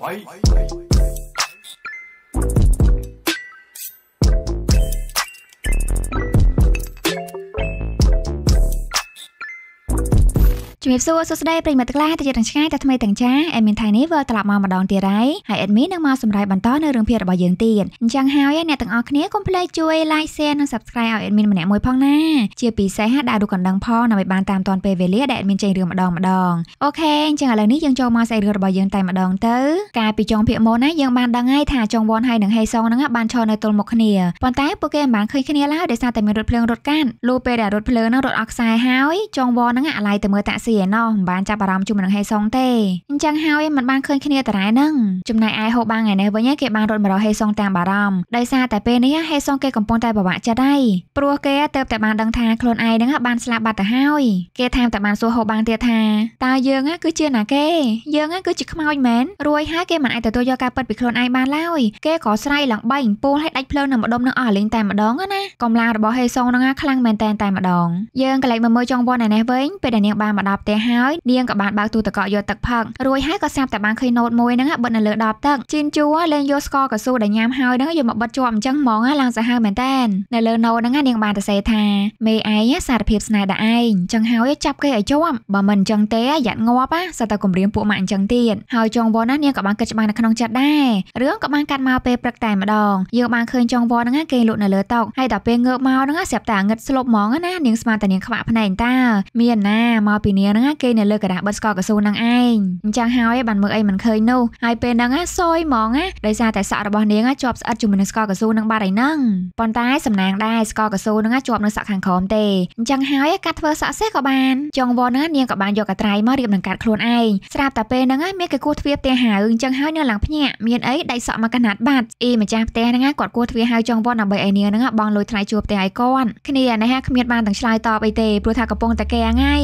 喂。ជំរាបសួរសួស្តីប្រិយមិត្តទាំងឡាយទីទាំងឆ្ងាយទាំងថ្មីទាំងចាអេមីនថៃនេះវិលត្រឡប់មកម្ដងទៀតហើយហើយអេមីននឹងមកសម្រាប់បន្តនៅរឿងភាគរបស់យើងទៀតអញ្ចឹងហើយអ្នកទាំងអស់គ្នាកុំភ្លេចជួយ like share និង subscribe ឲ្យអេមីនម្នាក់មួយផងណាជាពិសេសហាក់ដាក់រូបកណ្ដឹងផងដើម្បីបានតាមទាន់ពេលវេលាដែលអេមីនចេញរឿងម្ដងម្ដងអូខេអញ្ចឹងឥឡូវនេះយើងចូលមកស្អីរឿងរបស់យើងតែម្ដងទៅកាលពីចុងភាគមុនណាយើងបានដឹងហើយថាចុងវ៉ុនហើយនិងហេសុងហ្នឹងបានឈរនៅទល់មុខគ្នាប៉ុន្តែពួកគេមិនបានឃើញគ្នាឡើយដោយសារតែមានរថភ្លើងរត់កាត់លុះពេលដែលរថភ្លើងហ្នឹងរត់អស់ខ្សែហើយចុងវ៉ុនហ្នឹងអាឡ័យទៅមើលតាក់ស៊ីឯណោះមិនបានចាប់អារម្មណ៍ជុំនឹងហេសុងទេអញ្ចឹងហើយមិនបានឃើញគ្នាតារ៉ែនឹងចំណែកឯហូបាំងឯនេះវិញគេបានរត់មករកហេសុងតាមបារម្ភដោយសារតែពេលនេះហេសុងគេកំពុងតែពិបាកចិត្តហើយព្រោះគេ ទៅតែបានដឹងថាខ្លួនឯងនឹងបានស្លាប់បាត់ទៅហើយគេថែមតែបានសួរហូបាំងទៀតថាតើយើង គឺជាណាគេយើងគឺជាខ្មោចមែនរួយហើយគេមិនអាចទទួលយកការពិតពីខ្លួនឯងបានឡើយគេក៏ស្រ័យឡើងបីពូលឲ្យដាច់ភ្លើងនៅម្ដុំនឹងអស់លេងតែម្ដងណាកម្លាំងរបស់ហេសុងនឹងខ្លាំងមែនតែម្ដងយើងក៏លេចមើលចង់វណ្ណឯនេះវិញពេលដែលនាងបានមកដល់ផ្ទះទេហើយនាងក៏បានបើកទូទឹកកកយកទឹកផឹករួចហើយក៏សាប់តែបានឃើញណូតមួយហ្នឹងបិទនៅលើដបទឹកជីនជួលេងយកស្ករកស៊ូដែលញ៉ាំហើយហ្នឹងយកមកបិទជាប់អញ្ចឹងហ្មងឡើងសាហាវមែនតែននៅលើណូតហ្នឹងនាងបានទៅសេថាមេឯងសារភាពស្នេហ៍ដាក់ឯងអញ្ចឹងហើយ ចាប់គេឲ្យជាប់បើមិនអញ្ចឹងទេយ៉ាត់ងាប់សិតតែគំរាមពួកម៉ាក់អញ្ចឹងទៀតហើយចងវណានាងក៏បានគិតច្បាស់នៅក្នុងចិត្តដែររឿងក៏បានកាត់មកពេលព្រឹកតែម្ដងយើងបានឃើញចងវហ្នឹងគេលក់នៅលើតុហើយដល់ពេលងើបមកហ្នឹងស្រាប់តែងឹតស្លប់ហ្មងណានាងស្មានតែនាងខ្វាក់ភ្នែកតើមានណាមកពីនាងហ្នឹងគេនៅលើกระดาษបិទស្ករកស៊ូហ្នឹងឯងអញ្ចឹងហើយបានមើលអីមិនឃើញនោះហើយពេលហ្នឹងសយហ្មងណាដោយសារតែសក់របស់នាងជាប់ស្អិតជាមួយនឹងស្ករកស៊ូហ្នឹងបាត់ហើយហ្នឹងប៉ុន្តែ សំណាងដែរស្ករកស៊ូហ្នឹងជាប់នៅសក់ខាងក្រោមទេអញ្ចឹងហើយការធ្វើសក់សេះក៏បានចងវរហ្នឹងនាងក៏បានយកកត្រៃមករៀបនឹងកាត់ខ្លួនឯងស្រាប់តែពេលហ្នឹងមានគេគោះទ្វារផ្ទះហៅអញ្ចឹងហើយនៅឡើងភ្នាក់មានអីដៃសក់មកកណាត់បាត់អីម្ចាស់ផ្ទះហ្នឹងគាត់គោះទ្វារហៅចងវរដើម្បីឲ្យនាងហ្នឹងបងលុយថ្លៃជួលផ្ទះឲ្យគាត់គ្នានេះគ្មានបានទាំងឆ្លើយតបអីទេព្រោះថាកំពុងតែកែថ្ងៃ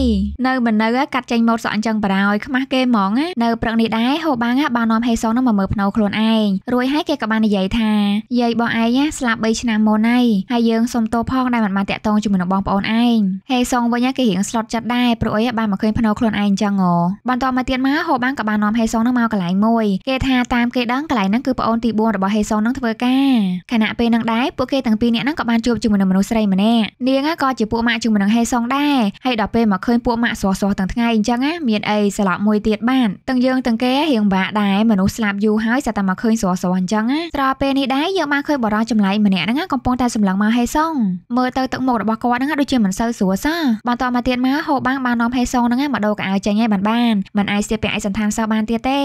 នៅមិននៅកាត់ចេញម៉ូតសក់អញ្ចឹងបារោយខ្មាស់គេហ្មងណានៅព្រឹកនេះដែរហូបាំងបាននាំហេសុងនឹងមកមើលភ្នៅខ្លួនឯងរួចហើយគេក៏បាននិយាយថាយាយបងឯងស្លាប់3ឆ្នាំមុនហើយហើយយើងសុំទោសផងដែលមិនបានតាក់ទងជាមួយនឹងបងប្អូនឯងហេសុងវិញគេរៀង slot ចិត្តដែរព្រោះអីបានមកឃើញភ្នៅខ្លួនឯងអញ្ចឹងហ៎បន្តមកទៀតមកហូបាំងក៏បាននាំហេសុងនឹងមកកន្លែងមួយគេថាតាមគេដឹងកន្លែងហ្នឹងគឺប្អូនទី4របស់ហេសុងនឹងធ្វើការខណៈពេលនឹងដែរពួកគេទាំងពីរនាក់ហ្នឹងក៏បានជួបជាមួយនឹងមនុស្សស្រីម្នាក់នាងក៏ជាពួកម៉ាក់ជាមួយនឹងហេសុងដែរហើយដល់ពេលមកឃើញពួកម៉ាក់ស្រស់ស់ទាំងថ្ងៃអញ្ចឹងណាមានអីស្លាប់មួយទៀតបានទាំងយើងទាំងគេរៀងបាក់ដែរមនុស្សស្លាប់យូរហើយសត្វតែមកឃើញស្រស់ស្រស់អញ្ចឹងណាស្របពេលនេះដែរយើងបានឃើញបរោះចម្លែកម្នាក់ហ្នឹងកំពុងតែសម្លឹងមកហេសុងមើលទៅទឹកមុខរបស់គាត់ហ្នឹងដូចជាមិនសូវស្រួលសោះបន្តមកទៀតមកហូបាំងបាននាំហេសុងហ្នឹងមកដូរកៅអៅចេញឯងបានបានមិនអាចស្ទាបពាក់ឯកសន្តានសោះបានទៀតទេ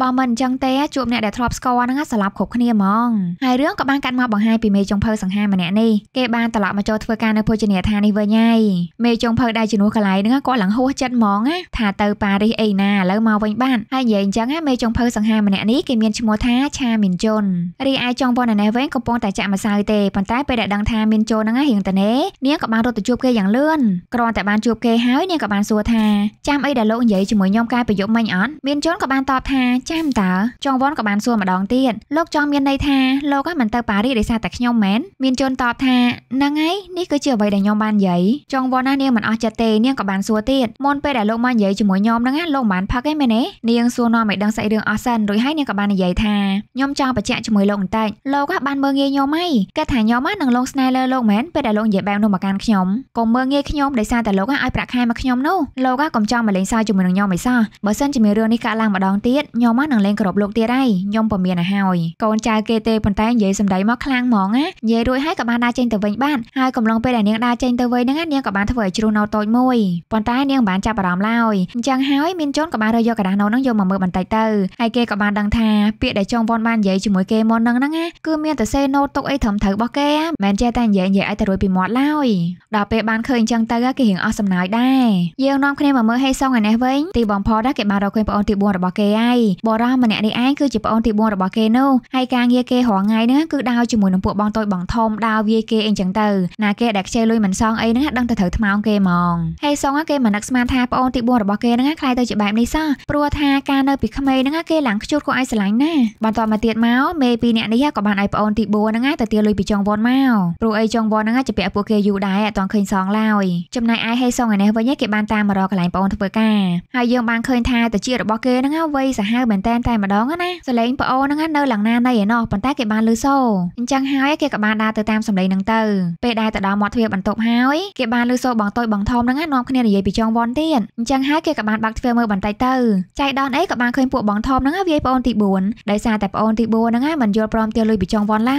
បើមិនអញ្ចឹងទេ ជួបអ្នកដែលធ្លាប់ស្គាល់ហ្នឹងស្លាប់គ្រប់គ្នាហ្មងហើយរឿងក៏បានកាត់មកបង្ហាញពីមេចុងភៅសង្ហាម្នាក់នេះគេបានត្រឡប់មកចូលធ្វើការនៅភោជនីយដ្ឋាននេះវិញហើយមេចុងភៅដែលជំនួសកន្លែងហ្នឹងគាត់ឡើងហួសចិត្តចិត្តហ្មងណាថាទៅប៉ារីសអីណាឥឡូវមកវិញបានហើយនិយាយអញ្ចឹងណាមេចុងភៅសង្ហាម្នាក់នេះគេមានឈ្មោះថាឆាមីនជុនរីឯចុងវណ្ណនេះវិញកំពុងតែចាក់ម្សៅទេប៉ុន្តែពេលដែលដឹងថាមីនជុនហ្នឹងរៀងតនេនាងក៏បានរត់ទៅជួបគេយ៉ាងលឿនគ្រាន់តែបានជួបគេហើយនាងក៏បានសួរថាចាំអីដែលលោកនិយាយជាមួយខ្ញុំកាលពីយប់មិញអត់មានជុនក៏បានតបថាចាំតើចុងវណ្ណក៏បានសួរម្ដងទៀតលោកចង់មានន័យថាលោកហ្នឹងមិនទៅប៉ារីសដោយសារតែខ្ញុំមែនមានជុនតបថាហ្នឹងហើយនេះគឺជាអ្វីដែលខ្ញុំបាននិយាយចុងវណ្ណណានាងមិនអស់ចិត្តទេនាងក៏បានសួរទៀតមុននពេលដែលលោកមកនិយាយជាមួយខ្ញុំហ្នឹងណាលោកមិនបានផឹកទេមែនទេនាងសួរនាំឲ្យដឹងសាច់រឿងអស់សិនរួចហើយនាងក៏បាននិយាយថាខ្ញុំចង់បញ្ជាក់ជាមួយលោកបន្តិចលោកបានមើងងាយខ្ញុំហីគាត់ថាខ្ញុំនឹងលងស្នេហ៍លើលោកមែនពេលដែលលោកនិយាយបែបនោះមកកាន់ខ្ញុំកុំមើងងាយខ្ញុំដោយសារតែលោកឲ្យប្រាក់ខែមកខ្ញុំនោះលោកកុំចង់មកលេងសើចជាមួយនឹងខ្ញុំអីសោះបើសិនជាមានរឿងនេះកើតឡើងម្ដងទៀតខ្ញុំនឹងលេងក្របលោកទៀតហើយខ្ញុំពុំមានអាហើយកូនចៅគេទេប៉ុន្តែនិយាយសម្ដីមកខ្លាំងហ្មងណានិយាយរួចហើយក៏បានដើរចេញទៅវិញបានហើយកំឡុងពេលដែលនាងដើរចេញទៅវិញហ្នឹងនាងក៏បានធ្វើឲ្យជ្រុះណោតូចមួយប៉ុន្តែនាងបានចាប់អារម្មណ៍ឡើយអញ្ចឹងហើយមានជនក៏បានរើយកក្តារនោះនឹងយកមកមើលបន្តិចទៅហើយគេក៏បានដឹងថាពាក្យដែលចុងវ៉ុនបាននិយាយជាមួយគេមុននឹងហ្នឹងគឺមានតែសេណូទុកអីត្រឹមត្រូវរបស់គេមិនចេះតែនិយាយនិយាយឲ្យតែរួចពីមាត់ឡើយដល់ពេលបានឃើញអញ្ចឹងទៅគេរៀងអស់សំណើចដែរយើងនាំគ្នាមកមើលហេសុងឯនេះវិញទីបំផុតគេបានរកឃើញប្អូនទី4របស់គេហើយបរិសម្នាក់នេះឯងគឺជាប្អូនទី4របស់គេនោះហើយការងារគេរាល់ថ្ងៃហ្នឹងគឺដើរជាមួយនឹងពួកបងតូចបងធំដើរវាយគេអីចឹងទៅណាគេដែលខ្ចីលុយមិនសងអីហ្នឹងដឹងតែត្រូវថ្មងគេហ្មងហេសុងគេមិននឹកស្មានថាថាប្អូនទី4របស់គេហ្នឹងខ្ល้ายទៅជាបែបនេះសោះព្រោះថាការនៅពីក្មេងហ្នឹងគេឡើងខ្ជូតក៏អាចស្រឡាញ់ណាបន្តមកទៀតមកមេពីរនាក់នេះក៏បានឲ្យប្អូនទី4ហ្នឹងទៅទាលុយពីចុងវត្តមកព្រោះអីចុងវត្តហ្នឹងជាពាក់ពួកគេយូរដែរអត់ទាន់ឃើញសងឡើយចំណែកឯហេសុងឯនេះវិញគេបានតាមមករកកន្លែងប្អូនធ្វើការហើយយើងបានឃើញថាតាជារបស់គេហ្នឹងវ័យសាហាវមែនតែនតែម្ដងណាសលេងប្អូនហ្នឹងនៅឡើងណានៃឯណោះប៉ុន្តែគេបានលឺសូរអញ្ចឹងហើយគេក៏បានដើរទៅតាមសម្លេងហ្នឹងទៅពេលដែលទៅដល់មាត់ទ្វារបន្ទប់ហើយគេបានលឺសូរបងតូចបងធំហ្នឹងនាំគ្នានិយាយពីចុងវត្តទេមានអញ្ចឹងហើយគេក៏បានបាក់ធ្វើមើលបន្តិចទៅចៃដនអីក៏បានឃើញពួកបងធំហ្នឹងវាយប្អូនទី4ដោយសារតែប្អូនទី4ហ្នឹងមិនយល់ព្រមទាលុយពីចុងវ៉ាន់ឡើយ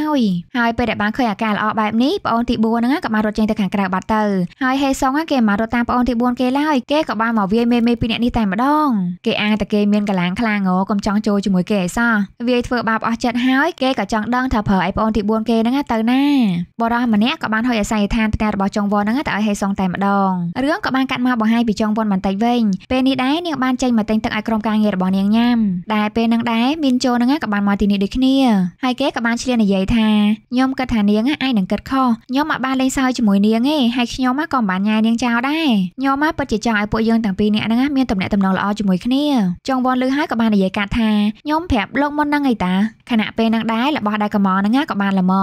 ហើយពេលដែលបានឃើញអាការល្អបែបនេះប្អូនទី4ហ្នឹងក៏បានរត់ចេញទៅខាងក្រៅបាត់ទៅហើយហេសុងគេមិនរត់តាមប្អូនទី4គេឡើយគេក៏បានមកវាយមេមេពីអ្នកនេះតែម្ដង គេអាងតែគេមានកម្លាំងខ្លាំងហ៎កុំចង់ចូលជាមួយគេអីសោះវាយធ្វើបាបអស់ចិត្តហើយគេក៏ចង់ដឹងថាប្រើឯប្អូនទី4គេហ្នឹងទៅណាបរោះម្នាក់ក៏បានហុយអាស័យដ្ឋានផ្ទះរបស់ចុងវ៉ាន់ហ្នឹងទៅឲ្យហេសុងតែម្ដងរឿងក៏បានកាត់មកបង្ហាញពីចុងងវ៉ុនបន្តិចវិញពេលនេះដែរនាងបានចេញមកទិញទឹកឲ្យក្រុមការងាររបស់នាងញ៉ាំដែលពេលនឹងដែរមានចូលនឹងក៏បានមកទីនេះដូចគ្នាហើយគេក៏បានឆ្លៀននិយាយថាខ្ញុំគិតថានាងអាចនឹងគិតខុសខ្ញុំមកបានលេងសើចជាមួយនាងទេហើយខ្ញុំក៏មិនបានញ៉ាយនាងចោលដែរខ្ញុំមកពិតជាចង់ឲ្យពួកយើងទាំងពីរនាក់ហ្នឹងមានទំនាក់ទំនងល្អជាមួយគ្នាចុងវ៉ុនលឺហើយក៏បាននិយាយកាត់ថាខ្ញុំប្រាប់លោកមុនហ្នឹងឯតាខណៈពេលនឹងដែររបស់ដែលកំងហ្នឹងក៏បានល្មម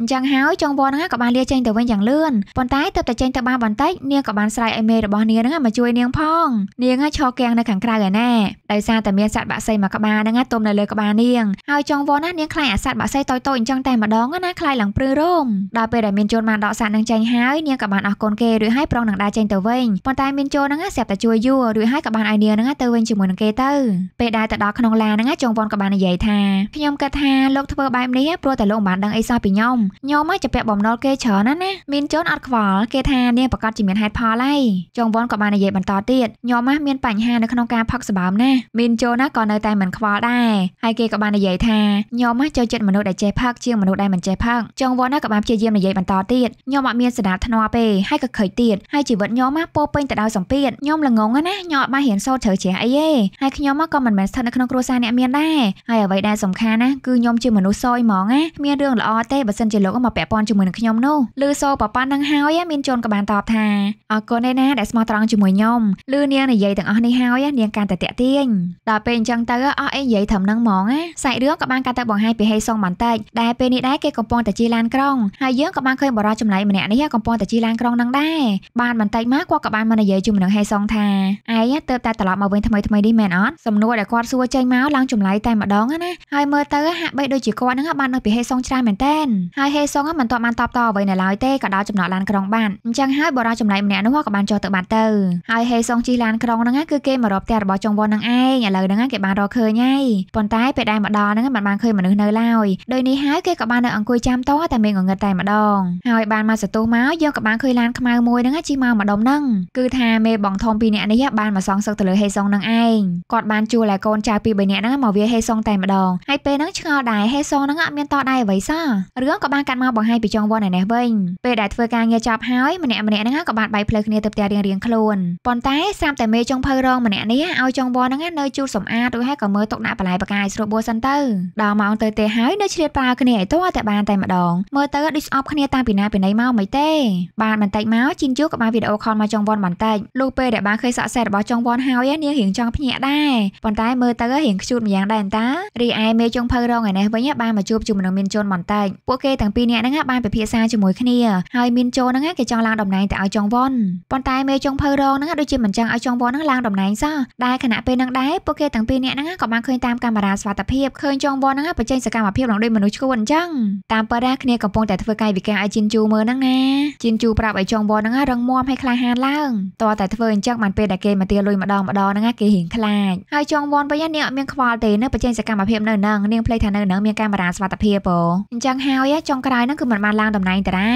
អញ្ចឹងហើយចុងវ៉ុនហ្នឹងក៏បានលាចេញទៅវិញយ៉ាងលឿនប៉ុន្តែទើបតែចេញទៅបានបន្តិចនាងក៏បានស្រែកឲ្យមេរបស់នាងហ្នឹងមកជួយនាងផងនាងឲ្យឈរកៀងនៅខាងក្រៅឯណែដោយសារតែមានសត្វបក្សីមួយក្បាលហ្នឹងទុំនៅលើក្បាលនាងហើយចង់វល់ណានាងខ្លាចអាសត្វបក្សីតូចៗអញ្ចឹងតែម្ដងណាខ្លាចឡើងព្រឺរោមដល់ពេលដែលមានជូនបានដកសត្វនឹងចេញហើយនាងក៏បានអស់កូនគេរួចហើយប្រងនឹងដើរចេញទៅវិញប៉ុន្តែមានជូនហ្នឹងស្រាប់តែជួយយួររួចហើយក៏បានឲ្យនាងហ្នឹងទៅវិញជាមួយនឹងគេទៅពេលដើរទៅដល់ក្នុងឡានហ្នឹងចង់វល់ក៏បាននិយាយថាខ្ញុំគិតថាលោកធ្វើបែបនេះព្រោះតែលោកមិនបានដឹងអីសោះពីខ្ញុំខ្ញុំមកជាពាក់បំណុលគេច្រើនណាស់ណាមានជូនអត់ខ្វល់គេថានាងប្រកាសជាមានហេតុផលហើយចង់វល់ក៏បាននិយាយបន្បន្តទៀតញោមម៉ាស់មានបញ្ហានៅក្នុងការផឹកសម្បើមណាស់មីនជូណាក៏នៅតែមិនខ្វល់ដែរហើយគេក៏បាននិយាយថាញោមម៉ាស់ចូលចិត្តមនុស្សដែលចេះផឹកជាងមនុស្សដែលមិនចេះផឹកចុងវណ្ណាក៏បានព្យាយាមនិយាយបន្តទៀតញោមអត់មានសណ្ដាប់ធ្នាប់ទេហើយក៏ខើចទៀតហើយជីវិតញោមម៉ាស់ពោពេញទៅដោយសម្ពាធញោមល្ងងណាញោមអត់បានរៀនសូត្រជ្រៅជ្រះអីទេហើយខ្ញុំក៏មិនមែនស្ថិតនៅក្នុងគ្រួសារអ្នកមានដែរហើយអ្វីដែលសំខាន់ណាគឺញោមជាមនុស្សសយហ្មងណាមានរឿងល្អទេបើសិនជាលោកមកពាក់ព័ន្ធជាមួយនឹងខ្ញុំនោះលឺសូប៉ប៉ានឹងហើយមានជូនក៏បានតបថាអរគុណឯណាដែលស្មោះត្រង់ជាមួយញោមមលឺនាងនិយាយទាំងអស់នេះហើយនាងកាន់តែតាក់ទាញដល់ពេលអញ្ចឹងទៅអស់អីនិយាយត្រឹមហ្នឹងហ្មងណាសាច់រឿងក៏បានកាត់ទៅបង្ហាញពីហេសុងបន្តិចដែលពេលនេះដែរគេកំពុងតែជិះឡានក្រុងហើយយើងក៏បានឃើញបរិយាចំណៃម្នាក់នេះកំពុងតែជិះឡានក្រុងហ្នឹងដែរបានបន្តិចមកគាត់ក៏បានមកនិយាយជាមួយនឹងហេសុងថាឯងទៅតែត្រឡប់មកវិញថ្មីថ្មីនេះមែនអត់សំណួរដែលគាត់សួរចេញមកឡើងចម្លើយតែម្ដងណាហើយមើលទៅហាក់បីដូចជាគាត់ហ្នឹងបាននៅពីហេសុងច្រើនមែនតើហើយហេសុងមិនទាន់បានតបតអ្វីនៅឡើយទេក៏ដល់ចំណោតឡានក្រុងបានអញ្ចឹងហើយបរិយាចំណៃម្នាក់នោះក៏បានចុះទៅបាត់ទៅហើយហេសុងជិះឡានក្រុងហ្នឹងគឺគេមករកផ្ទះរបស់ចុងវ៉ុនហ្នឹងឯងឥឡូវហ្នឹងគេបានរកឃើញហើយប៉ុន្តែពេលដែលមកដល់ហ្នឹងមិនបានឃើញមនុស្សនៅឡើយដោយនេះហើយគេក៏បាននៅអង្គុយចាំតតែមានងងឹតតែម្ដងហើយបានមកសន្ទុះមកយើងក៏បានឃើញឡានខ្មៅមួយហ្នឹងជិះមកម្ដុំហ្នឹងគឺថាមេបងធំពីរនាក់នេះបានមកសងសឹកទៅលើហេសុងហ្នឹងឯងគាត់បានជួលឲ្យកូនចៅពីរបីនាក់ហ្នឹងមកវាហេសុងតែម្ដងហើយពេលហ្នឹងឆ្ងល់ដែរហេសុងហ្នឹងអត់មានតដែរអ្វីសោះរឿងក៏បានកាត់មកបង្ហាញពីចុងវ៉ុនឯនេះវិញពេលដែលធ្វើការងារចប់ហើយម្នាក់ម្នាក់ហ្នឹងក៏បានបែកផ្លូវគ្នាទៅផ្ទះរៀងៗខ្លួនប៉ុន្តែស្រាប់តែមេចុងភៅរងម្នាក់នេះឲ្យចុងវហ្នឹងនៅជូតសម្អាតរួចហើយក៏មើលទុកដាក់បន្លែបកាយស្រួលបួសសិនទៅដល់ម៉ោងទៅទេហើយនៅឆ្លៀតប្រើគ្នាឲ្យតោះតែបានតែម្ដងមើលទៅដូចស្អប់គ្នាតាមពីណាពីណីមកមិនទេបានបន្តិចមកជីនជូក៏បានវីដេអូខលមកចុងវបន្តិចលុះពេលដែលបានឃើញសក់សែរបស់ចុងវហើយនាងរៀងចង់ភ្ញាក់ដែរប៉ុន្តែមើលទៅរៀងខ្ជូតម្យ៉ាងដែរតារីឯមេចុងភៅរងឯនេះវិញបានមកជួបជាមួយនឹងមានជូនបន្តិចពួកគេទាំងពីរនាក់ហ្នឹងបានពិភាក្សាជាមួយគ្នាហើយមានជូនហ្នឹងគេចង់ឡើងតំណែងទៅឲ្យចុងវប៉ុន្តែមេចុងភៅរងហ្នឹងដូចជាមិនចង់ឲ្យចុងវ៉ានឹងឡើងតំណែងសោះដែលខណៈពេលនឹងដែរពួកគេទាំងពីរនាក់ហ្នឹងក៏បានឃើញតាមកាមេរ៉ាសុវត្ថិភាពឃើញចុងវ៉ានឹងបញ្ចេញសកម្មភាពឡើងដូចមនុស្សឈួនអញ្ចឹងតាមពិតដែរគ្នាកំពុងតែធ្វើកាយវិការឲ្យជីនជូមើលហ្នឹងណាជីនជូប្រាប់ឲ្យចុងវ៉ានឹងរឹងមាំឲ្យក្លាហានឡើងតើតែធ្វើអញ្ចឹងបានពេលដែលគេមកទាលុយម្ដងម្ដងហ្នឹងគេរៀងខ្លាចហើយចុងវ៉ាវិញនាងអត់មានខ្វល់ទេនៅបញ្ចេញសកម្មភាពនៅហ្នឹងនាងភ្លេចថានៅហ្នឹងមានកាមេរ៉ាសុវត្ថិភាពអូអញ្ចឹងហើយចុងក្រោយហ្នឹងគឺមិនបានឡើងតំណែងតារា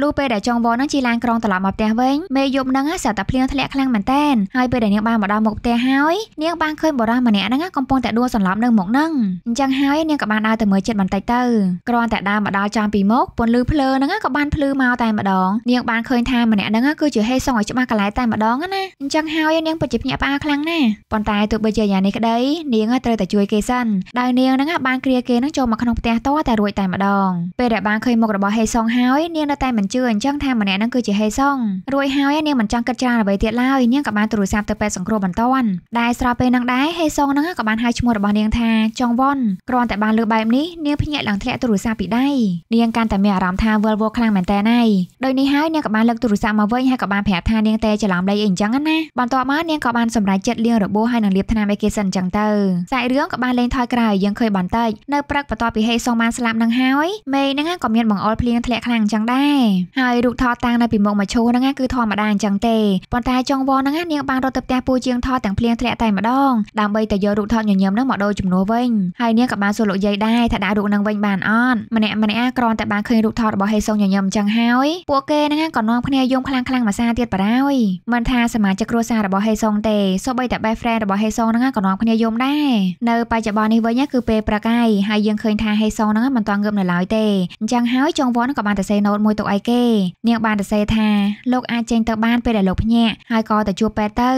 លុះពេលដែលចុងវ៉ានឹងជីឡានក្រងត្រឡប់មកផ្ទះវិញមេយប់ហ្នឹងសត្វតែភ្លៀងធ្លាក់ខ្លាំងលាំងមែនតែនហើយពេលដែលនាងបានមកដល់មុខផ្ទះហើយនាងបានឃើញបុរសម្នាក់ហ្នឹងកំពុងតែដួលសន្លប់នៅមុខហ្នឹងអញ្ចឹងហើយនាងក៏បានដើរទៅមើលចិត្តបន្តិចទៅគ្រាន់តែដើរមកដល់ចំពីមុខពន្លឺភ្លើហ្នឹងក៏បានភ្លឺមកតែម្ដងនាងបានឃើញថាម្នាក់ហ្នឹងគឺជាហេសុងឲ្យច្បាស់កន្លែងតែម្ដងណាអញ្ចឹងហើយនាងពិតជាភ្ញាក់ផ្អើលខ្លាំងណាស់ប៉ុន្តែទោះបីជាយ៉ាងនេះក្ដីនាងត្រូវតែជួយគេសិនដោយនាងហ្នឹងបានគ្រាគេហ្នឹងចូលមកក្នុងផ្ទះតតែរួចតែម្ដងពេលដែលបានឃើញមុខរបស់ហេសុងហើយនាងនៅតែមិនជឿអញ្ចឹងថាម្នាក់ហ្នឹងគឺជាហេសុងរួចហើយនាងមិនចង់គិតច្រើនអ្វីទៀតឡើយហើយនាងក៏បានទូរស័ព្ទទៅពេទ្យសង្គ្រោះបន្ទាន់ដែលស្របពេលនឹងដែរហេសុងនឹងក៏បានហៅឈ្មោះរបស់នាងថាចុងវ៉ុនគ្រាន់តែបានលើបែបនេះនាងភ្ញាក់ឡើងធ្លាក់ទូរស័ព្ទពីដៃនាងកាន់តែមានអារម្មណ៍ថាវល់វល់ខ្លាំងមែនតើណៃដោយនេះហើយនាងក៏បានលើកទូរស័ព្ទមកវិញហើយក៏បានប្រាប់ថានាងតែច្រឡំដីអីអញ្ចឹងណាបន្ទាប់មកនាងក៏បានសម្រេចចិត្តលាងរបួសហើយនឹងលាបថ្នាំអីគេសិនអញ្ចឹងទៅសាច់រឿងក៏បានលេងថយក្រោយយើងឃើញបន្តិចនៅព្រឹកបន្ទាប់ពីហេសុងបានស្លាប់នឹងហើយមេនឹងក៏មានបង្អុលភ្លៀងធ្លាក់ខ្លាំងអញ្ចឹងដែរហើយរូបថតតាំងនៅពីមុខមឈូនឹងគឺធម្មតាអញ្ចឹងទេប៉ុន្តែចុងងវហ្នឹងនាងបានរត់ទៅផ្ទះពូជាងថតទាំងភ្លៀងធ្លាក់តែម្ដងដើម្បីតែយករូបថតញញឹមហ្នឹងមកដូរចំនួនវិញហើយនាងក៏បានសួរលោកយាយដែរថាដាក់រូបហ្នឹងវិញបានអត់ម្នាក់ម្នាក់គ្រាន់តែបានឃើញរូបថតរបស់ហេសុងញញឹមអញ្ចឹងហើយពួកគេហ្នឹងក៏នាំគ្នាយំខ្លាំងខ្លាំងមួយសារទៀតបារោយមិនថាសមាជិកគ្រួសាររបស់ហេសុងទេសូម្បីតែ best friend របស់ហេសុងហ្នឹងក៏នាំគ្នាយំដែរនៅ បច្ចុប្បន្ននេះវិញគឺពេលប្រកាយហើយយើងឃើញថាហេសុងហ្នឹងមិនទាន់ងើបនៅឡើយទេអញ្ចឹងហើយចុងវ័នក៏បានតែសេណូតមួយទុកឲ្យគេនាងបានតែសេថាលោកអាចចេញទៅបានពេលដែលលោកភ្ញាក់ហើយក៏ទៅជួបពេទ្យទៅ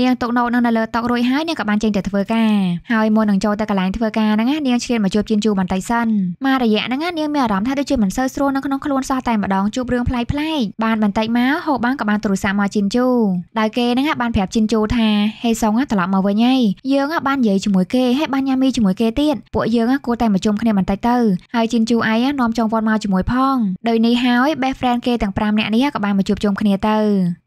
នាងຕົកណូតនឹងនៅលើតុរួចហើយនាងក៏បានចេញទៅធ្វើការហើយមុននឹងចូលទៅកន្លែងធ្វើការហ្នឹងនាងឈានមកជួបជិនជូបន្តិចសិនមករយៈហ្នឹងនាងមានអារម្មណ៍ថាដូចជាមិនសូវស្រួលនៅក្នុងខ្លួនសោះតែម្ដងជួបរឿងប្លែកប្លែកបានបន្តិចមកហូបបានក៏បានទូរស័ព្ទមកជិនជូដោយគេហ្នឹងបានប្រាប់ជិនជូថាហេសុងត្រឡប់មកវិញហើយយើងបាននិយាយជាមួយគេហើយបានញ៉ាំមីជាមួយគេទៀតពួកយើងគួរតែមកជុំគ្នាបន្តិចទៅហើយជិនជូឯងនាំចងវត្តមកជាមួយផងដោយនេះហើយ best friend គេទាំង5នាក់នេះក៏បានមកជួបជុំគ្នាទៅ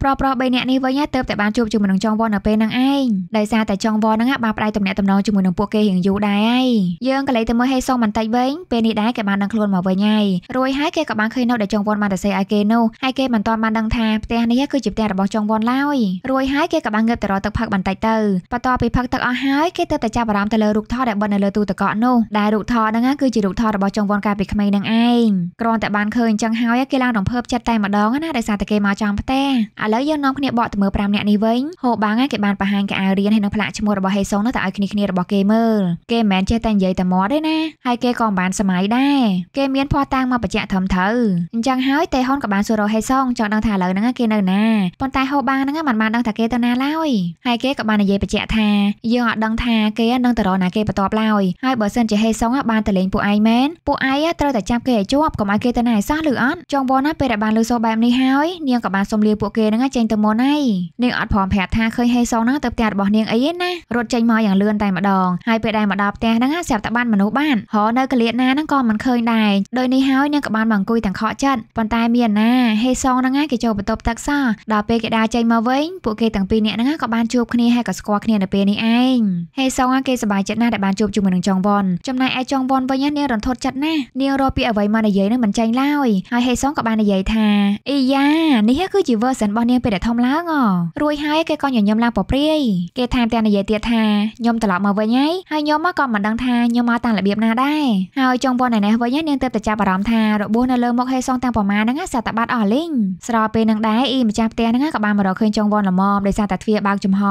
ប្រុសប្រុស3នាក់នេះវិញទើបតែបានជួបជាមួយនឹងចងវ៉នៅពេលហ្នឹងឯងដោយសារតែចងវ៉ហ្នឹងបានផ្ដាយតំណែងតំណងជាមួយនឹងពួកគេរៀងយូរដែរឯងយើងក៏លេចទៅមើលហេសុងបន្តិចវិញពេលនេះដែរគេបានដឹងខ្លួនមកវិញហើយរួចហើយគេក៏បានឃើញនៅដែលចងវ៉បានទៅសេឲ្យ គេនោះហើយគេមិនទាន់បានដឹងថាផ្ទះនេះគឺជាផ្ទះរបស់ចងវ៉ឡើយរួចហើយគេក៏បានងើបទៅរកទឹកផឹកបន្តិចទៅបន្ទាប់ពីផឹកទឹកអស់ហើយគេទៅតែចាប់អារម្មណ៍ទៅលើរូបថតដែលបិទនៅលើទូទឹកកកនោះដែលរូបថតហ្នឹងគឺជារូបថតរបស់ចងវ៉កាលពីក្មេងហ្នឹងឯងគ្រាន់តែបានឃើញអញ្ចឹងហើយគេឡើងរំភើបចិត្តតែម្ដងណាដោយសារតែគេមកចង់ផ្ទះឥឡូវយើងនាំគ្នាបកទៅមើល5នាក់នេះវិញហូបាំងគេបានបង្ហាញកៅអៅរៀនហើយនឹងផ្លាកឈ្មោះរបស់ហេសុងនោះទៅឲ្យគ្នាគ្នារបស់គេមើលគេមិនមែនចេះតែនិយាយតែមាត់ទេណាហើយគេក៏មិនបានសម័យដែរគេមានភ័ស្តុតាងមកបញ្ជាក់ត្រឹមត្រូវអញ្ចឹងហើយតេហ៊ុនក៏បានសួររកហេសុងចង់ដឹងថាឥឡូវហ្នឹងគេនៅណាប៉ុន្តែហូបាំងហ្នឹងមិនបានដឹងថាគេទៅណាឡើយហើយគេក៏បាននិយាយបញ្ជាក់ថាយើងអត់ដឹងថាគេនឹងទៅរកណាគេបន្ទាប់ឡើយហើយបើសិនជាហេសុងបានទៅលេងពួកឯងមែនពួកឯងត្រូវតែចាប់គេឲ្យជាប់កុំឲ្យគេទៅណាឲ្យសោះឬអត់ចងវណ្ណាពេលដែលបានលើសូបែបនេះហើយនាងក៏បានសុំលាពួកគេហ្នឹងចេញទៅមុនហើយនាងអត់ព្រមប្រាប់ថាឃើញហេសុងហ្នឹងទៅផ្ទះរបស់នាងអីទេណារត់ចេញមកយ៉ាងលឿនតែម្ដងហើយពេលដែលមកដល់ផ្ទះហ្នឹងស្រាប់តែបានមនុស្សបានហៅនៅកលៀតណាហ្នឹងក៏មិនឃើញដែរដោយនេះហើយនាងក៏បានមកអង្គុយទាំងខកចិត្តប៉ុន្តែមានណាហេសុងហ្នឹងគេចូលបន្ទប់ទឹកសោះដល់ពេលគេដើរចេញមកវិញពួកគេទាំងពីរនាក់ហ្នឹងក៏បានជួបគ្នាហើយក៏ស្គាល់គ្នានៅពេលនេះឯងហេសុងគេសប្បាយចិត្តណាស់ដែលបានជួបជាមួយនឹងចងវ៉ុនចំណែកឯចងវ៉ុនវិញនាងរន្ធត់ចិត្តណាស់នាងរកពាក្យអ្វីមកនិយាយនឹងមិនចាញ់ឡើយហើយហេសុងក៏បាននិយាយថាអ៊ីយ៉ានេះគឺជា version របស់នាងពេលដែលធំឡើងអរួចហើយគេក៏ញញឹមឡើងពព្រាយគេថែមទាំងនិយាយទៀតថាខ្ញុំត្រឡប់មកវិញហើយហើយខ្ញុំមកក៏មិនដឹងថាខ្ញុំមកតាមរបៀបណាដែរហើយចុងពនឯនេះវិញនាងទៅតែចាប់អារម្មណ៍ថារបួសនៅលើមុខហេសុងទាំងប្រមាណហ្នឹងសាតបាត់អស់លីងស្របពេលនឹងដែរអ៊ីម្ចាស់ផ្ទះហ្នឹងក៏បានមករកឃើញចុងវនល្មមដោយសារតែទ្វារបើកចំហ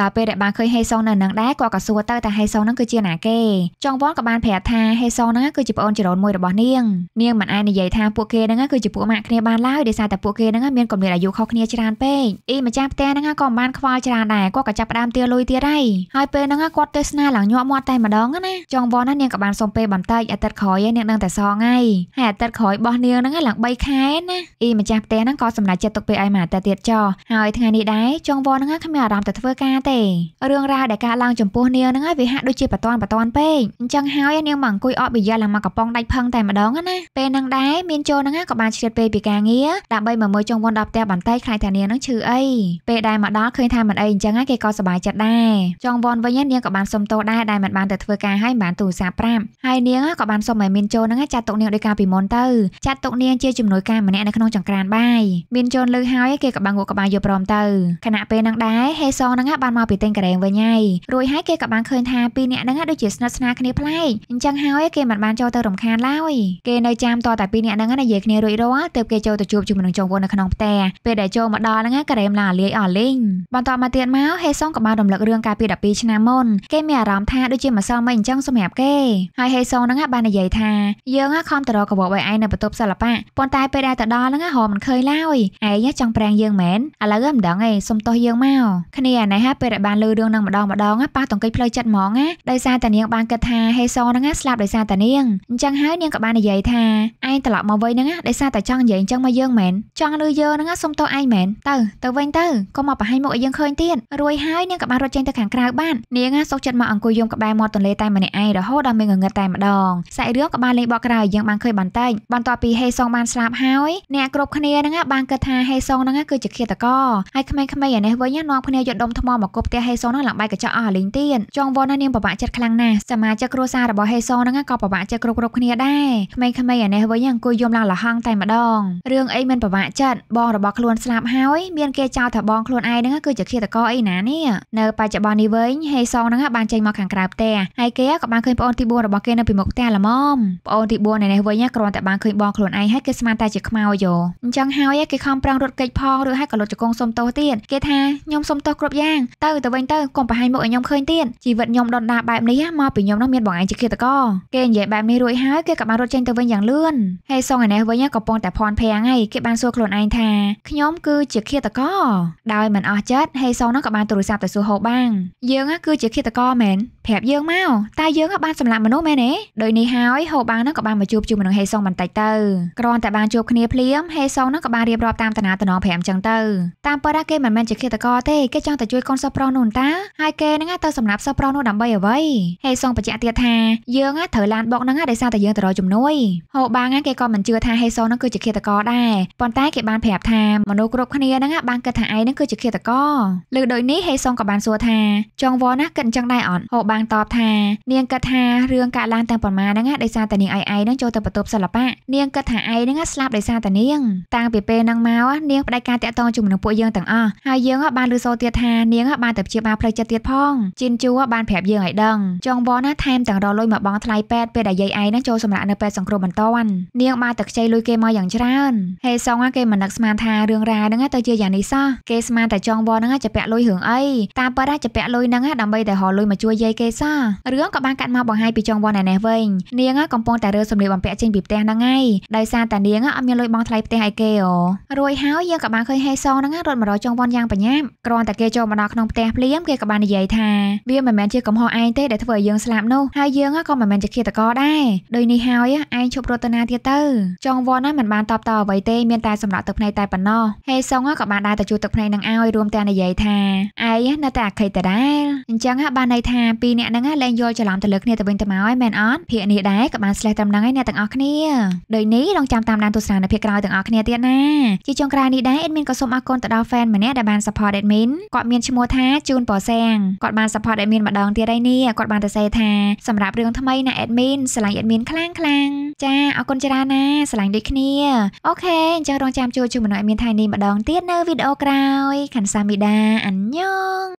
ដល់ពេលដែលបានឃើញហេសុងនៅនឹងដែរគាត់ក៏សួរទៅថាហេសុងហ្នឹងគឺជាណាគេចុងវនក៏បានប្រាប់ថាហេសុងហ្នឹងគឺជាប្អូនចរូនមួយរបស់នាងនាងមិនអាចនិយាយថាពួកគេហ្នឹងគឺជាពួកម៉ាក់គ្នាបានឡើយដោយសារតែពួកគេហ្នឹងមានកំណត់អាយុខុសគ្នាច្រើនពេកអ៊ីមម្ចាស់ផ្ទះហ្នឹងក៏មិនបានខ្វល់ច្រើនដែរគាត់ក៏ចាប់ផ្ដើមទារលុយទៀតហើយហើយពេលហ្នឹងគាត់ទេសនាឡើងញាប់មាត់តែម្ដងណាចុងវណ្ណនាងក៏បានសុំពេលបន្តិចអាទិត្យក្រោយនាងនឹងតែសងហើយហើយអាទិត្យក្រោយបោះនាងហ្នឹងឡើង3ខែណាអ៊ីម្ចាស់ផ្ទះហ្នឹងក៏សម្រេចចិត្តទុកពេលឲ្យមួយអាទិត្យទៀតចោះហើយថ្ងៃនេះដែរចុងវណ្ណហ្នឹងគ្មានអារម្មណ៍ទៅធ្វើការទេរឿងរ៉ាវដែលកើតឡើងចំពោះនាងហ្នឹងវាហាក់ដូចជាបតនបតនពេកអញ្ចឹងហើយនាងមកអង្គុយអបិយាឡើងមកកំប៉ុងដាច់ផឹងតែម្ដងណាពេលហ្នឹងដែរមានចូលហ្នឹងក៏បានឆ្លៀតពេលពីការងារដើម្បីមកមើលចុងវណ្ណដល់ផ្ទះបន្តិចខ្លាចថានាងហ្នឹងឈឺអីពេលដែលមកដល់ឃើញថាមិនអីអញ្ចឹងគេក៏សប្បាយចិត្តដែរចងវ៉នវិញនាងក៏បានសុំទោសដែរដែលមិនបានទៅធ្វើការឲ្យបានទូរស័ព្ទប្រាប់ហើយនាងក៏បានសុំឲ្យមានជូនហ្នឹងចាត់ទុកនាងដោយការពីមុនទៅចាត់ទុកនាងជាជំនួយការម្នាក់នៅក្នុងចង្ក្រានបាយមានជូនលើហើយគេក៏បានងក់ក្បាលយកព្រមទៅខណៈពេលហ្នឹងដែរហេសងហ្នឹងបានមកពីទិញការ៉េងវិញហើយរួចហើយគេក៏បានឃើញថាពីរនាក់ហ្នឹងដូចជាស្និទ្ធស្នាលគ្នាប្លែកអញ្ចឹងហើយគេមិនបានចូលទៅរំខានឡើយគេនៅចាំតតែពីរនាក់ហ្នឹងនិយាយគ្នារួចរាល់ទើបគេចូលទៅជួបជាមួយនឹងចងវងនៅក្នុងផ្ទះពេលដែលចូលមកដល់ហ្នឹងការ៉េមណាលាយអស់លេងបន្តមកទៀតមកហេសុងក៏បានរំលឹករឿងកាលពី12ឆ្នាំមុនគេមានអារម្មណ៍ថាដូចជាមិនសមមិនអញ្ចឹងសម្រាប់គេហើយហេសុងហ្នឹងបាននិយាយថាយើងខំទៅរកកបោបឯឯងនៅបន្ទប់សិល្បៈប៉ុន្តែពេលដែលទៅដល់ហ្នឹងហោមិនឃើញឡើយឯងចង់ប្រាំងយើងមែនឥឡូវមិនដឹងឯងសុំទោសយើងមកគ្នាណែហ่าពេលដែលបានលើរឿងហ្នឹងម្ដងម្ដងប៉ះតង្កិចផ្លូវចិត្តហ្មងណាដោយសារតានាងបានគិតថាហេសុងហ្នឹងស្លាប់ដោយសារតានាងអញ្ចឹងហើយនាងក៏បាននិយាយថាឯងត្រឡប់មកវិញហ្នឹងដោយសារតែចង់និយាយអញ្ចឹងមកយើងមែនចង់លឺយើងហ្នឹងសុំទោសឯងមែនទៅទៅវិញទៅក៏មកបង្ហាញមុខឲ្យយើងឃើញទៀតរួចហើយនាងក៏បានរត់ចេញទៅខាងក្រៅបាននាងសុកចិត្តមកអង្គុយយំក្បែរមាត់ទន្លេតែម្នាក់ឯងរហូតដល់មានងងឹតតែម្ដងសាច់រឿងក៏បានលេងបកក្រៅយើងបានឃើញបន្តិចបន្ទាប់ពីហេសុងបានស្លាប់ហើយអ្នកគ្រប់គ្នាហ្នឹងបានគិតថាហេសុងហ្នឹងគឺជាឃាតករហើយក្មេងៗឯនេះវិញនាំគ្នាយកដុំថ្មមកគប់ផ្ទះហេសុងហ្នឹងឡើងបាយកញ្ចក់អស់លេងទៀតចងវណ្ណនាងពិបាកចិត្តខ្លាំងណាស់សមាជិកគ្រួសាររបស់ហេសុងហ្នឹងក៏ពិបាកចិត្តគ្រប់គ្រប់គ្នាដែរក្មេងៗឯនេះវិញអង្គុយយំឡើងលហងតែម្ដងរឿងអីមិនពិបាកចិត្តបងរបស់ខ្លួនស្លាប់ហើយមានគេចចោលថាបងខ្លួនឯងហ្នឹងគឺជាឃាតករអីណានេះនៅបច្ចុប្បន្ននេះវិញហេសុងហ្នឹងបានចេញមកខាងក្រៅផ្ទះហើយគេក៏បានឃើញប្អូនទី4របស់គេនៅពីមុខផ្ទះល្មមប្អូនទី4នៃនេះវិញគ្រាន់តែបានឃើញបងខ្លួនឯងហើយគេស្មានតែជាខ្មោចយោអញ្ចឹងហើយគេខំប្រឹងរត់គេចផងឬហើយក៏លុតជង្គង់សុំទោសទៀតគេថាខ្ញុំសុំទោសគ្រប់យ៉ាងទៅទៅវិញទៅកុំបង្ហាញមុខឲ្យខ្ញុំឃើញទៀតជីវិតខ្ញុំដុនដាបែបនេះមកពីខ្ញុំនោះមានបងឯងជាឃាតករគេនិយាយបែបនេះរួចហើយគេក៏បានរត់ចេញទៅវិញយ៉ាងលឿនហេសុងឯនេះវិញក៏ប៉ុន្តែភ័ន្តភាំងហើយគេបានសួរខ្លួនឯងថាខ្ញុំគឺជាឃាតករដោយមិនអស់ចិត្តហេសូនហ្នឹងក៏បានទូរស័ព្ទទៅសួរហូបបាងយើងគឺជាឃាតករមែនប្រាប់យើងមកតើយើងបានសម្លាប់មនុស្សមែនទេដោយនេះហើយហូបាងនឹងក៏បានមកជួបជុំនឹងហេសុងបន្តិចទៅគ្រាន់តែបានជួបគ្នាភ្លាមហេសុងនឹងក៏បានរៀបរាប់តាមតំណតំណ5ចឹងទៅតាមពិតគេមិនមែនជាឃាតករទេគេចង់តែជួយកូនសិស្សប្រុសនោះតាហើយគេនឹងទៅសម្លាប់សិស្សប្រុសនោះដើម្បីអ្វីហេសុងបញ្ជាក់ទៀតថាយើង ត្រូវឡានបុកនឹងដោយសារតែយើងទៅរកជំនួយហូបាងគេក៏មិនជឿថាហេសុងនឹងគឺជាឃាតករដែរប៉ុន្តែគេបានប្រាប់ថាមនុស្សគ្រប់គ្នានឹងបានគិតថាឯងនឹងគឺជាឃាតករលើដូចនេះហេសុងក៏បានសួរថាចងវណាស់គិតអញ្ចឹងដែរអត់ហូបាងងតបថានាងគិតថារឿងកើតឡើងទាំងប៉ុន្មានហ្នឹងដោយសារតែនាងឯឯងហ្នឹងចូលទៅបន្ទប់សិល្បៈនាងគិតថាឯងហ្នឹងស្លាប់ដោយសារតែនាងតាំងពីពេលហ្នឹងមកនាងផ្ដាច់ការតាក់ទងជាមួយនឹងពួកយើងទាំងអស់ហើយយើងបានលើសូរទៀតថានាងបានទៅព្យាបាលផ្លូវចិត្តទៀតផងជីនជូបានប្រាប់យើងឲ្យដឹងចងវ៉នណាថែមទាំងរកលុយមកបងថ្លៃពេទ្យពេលដែលយាយឯងហ្នឹងចូលសម្រាប់នៅពេទ្យសង្គ្រោះបន្ទាន់នាងបានទៅខ្ចីលុយគេមកយ៉ាងច្រើនហេសុងគេមិននឹកស្មានថារឿងរ៉ាវហ្នឹងទៅជាយ៉ាងនេះសោះគេស្មានតែចងវ៉នហ្នឹងចាពាក់លុយរឿងអីតាមពិតចាពាក់លុយហ្នឹងដើម្បីតែរកលុយមកជួយយាយកេសារឿងក៏បានកាត់មកបង្ហាញពីចុងវណ្ណឯនេះវិញនាងកំពុងតែរើសម្លៀកបំពាក់ចេញពីផ្ទះហ្នឹងឯងដោយសារតែនាងអត់មានលុយបង់ថ្លៃផ្ទះឯគេអូរួចហើយយើងក៏បានឃើញហេសងហ្នឹងរត់មករកចុងវណ្ណយ៉ាងបញ្ញាប់គ្រាន់តែគេចូលមកដល់ក្នុងផ្ទះភ្លាមគេក៏បាននិយាយថាវាមិនមែនជាកំហុសឯងទេដែលធ្វើឲ្យយើងស្លាប់នោះហើយយើងក៏មិនមែនជាឃាតករដែរដោយនេះហើយឯងឈប់រត់ទៅណាទៀតទៅចុងវណ្ណហ្នឹងមិនបានតបតអ្វីទេមានតែសម្រាប់ទឹកភ្នែកតែប៉ុណ្ណោះហេសងក៏បានដើរទៅជួទឹកភ្នែកនឹងឲ្យរួមទាំងនិយាយថាឯងនៅតែអខិតដដែលអញ្ចឹងបានន័យថាពីពីរអ្នកហ្នឹងឡើងយល់ច្រឡំទៅលើគ្នាទៅវិញទៅមកហើយមែនអត់ភាកនេះដែរក៏បានស្លេះត្រឹមហ្នឹងហើយអ្នកទាំងអស់គ្នាដូចនេះរងចាំតាមដានទស្សនានៅភាកក្រោយទាំងអស់គ្នាទៀតណាជាចុងក្រោយនេះដែរអេដមីនក៏សូមអរគុណទៅដល់ fan ម្នាក់ដែលបាន support អេដមីនគាត់មានឈ្មោះថាជូនប៉ូសាងគាត់បាន support អេដមីនម្ដងទៀតហើយនេះគាត់បានទៅសេថាសម្រាប់រឿងថ្មីណាអេដមីនស្រឡាញ់អេដមីនខ្លាំងខ្លាំងចាអរគុណច្រើនណាស្រឡាញ់ដូចគ្នាអូខេអញ្ចឹងរងចាំជួបជុំមនុស្សអេដមីនថ្ងៃនេះម្ដងទៀតនៅវីដេអូក្រោយខាន់សាមីដាអញ្ញង